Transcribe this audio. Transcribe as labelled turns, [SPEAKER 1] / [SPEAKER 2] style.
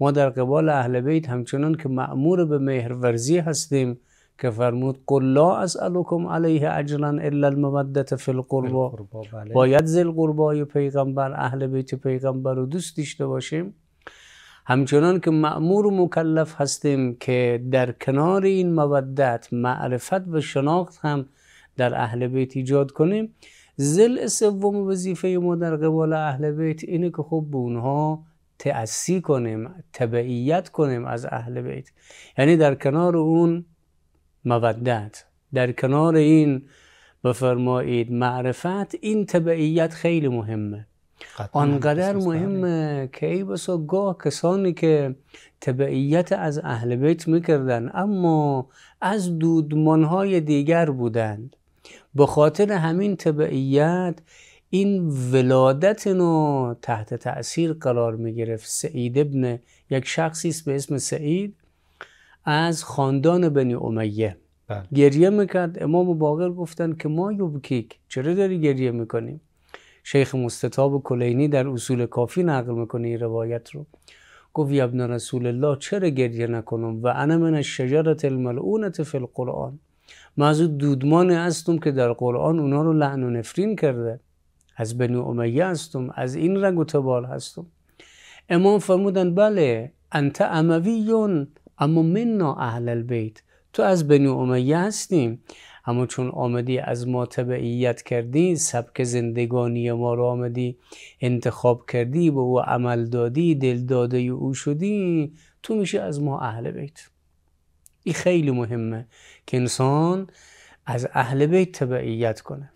[SPEAKER 1] ما در قبال اهل بیت همچنان که مأمور به مهرورزی هستیم که فرمود قل لا الکم علیه اجرا الا المودت فی القربا بله. باید زل قربای پیغمبر اهل بیت پیغمبر رو دوست داشته باشیم همچنان که مأمور و مکلف هستیم که در کنار این مودت معرفت و شناخت هم در اهل بیت ایجاد کنیم زل سوم وظیفه ما در قبال اهل بیت اینه که خوب به اونها تأسی کنیم تبعیت کنیم از اهل بیت یعنی در کنار اون مودت در کنار این بفرمایید معرفت این تبعیت خیلی مهمه آنقدر مهمه که ای بسا گاه کسانی که تبعیت از اهل بیت میکردن اما از دودمانهای دیگر بودند به خاطر همین تبعیت این ولادت نو تحت تأثیر قرار می گرفت سعید ابن یک شخصی است به اسم سعید از خاندان بنی امیه بله. گریه میکرد امام باقر گفتن که ما یوبکیک چرا داری گریه میکنیم شیخ مستطاب کلینی در اصول کافی نقل میکنه این روایت رو گفت ابن رسول الله چرا گریه نکنم و انا من الشجرت الملعونت فی القرآن من از دودمان هستم که در قرآن اونا رو لعن و نفرین کرده از بنو امیه هستم از این رنگ و تبار هستم امام فرمودن بله انت امویون اما منا اهل البیت تو از بنو امیه هستیم اما چون آمدی از ما تبعیت کردی سبک زندگانی ما رو آمدی انتخاب کردی به او عمل دادی دل داده او شدی تو میشه از ما اهل بیت این خیلی مهمه که انسان از اهل بیت تبعیت کنه